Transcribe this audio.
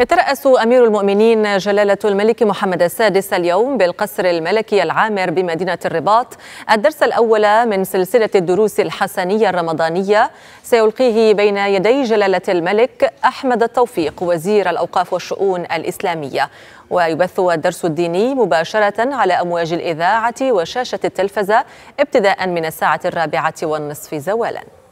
يترأس أمير المؤمنين جلالة الملك محمد السادس اليوم بالقصر الملكي العامر بمدينة الرباط الدرس الأول من سلسلة الدروس الحسنية الرمضانية سيلقيه بين يدي جلالة الملك أحمد التوفيق وزير الأوقاف والشؤون الإسلامية ويبث الدرس الديني مباشرة على أمواج الإذاعة وشاشة التلفزة ابتداء من الساعة الرابعة والنصف زوالاً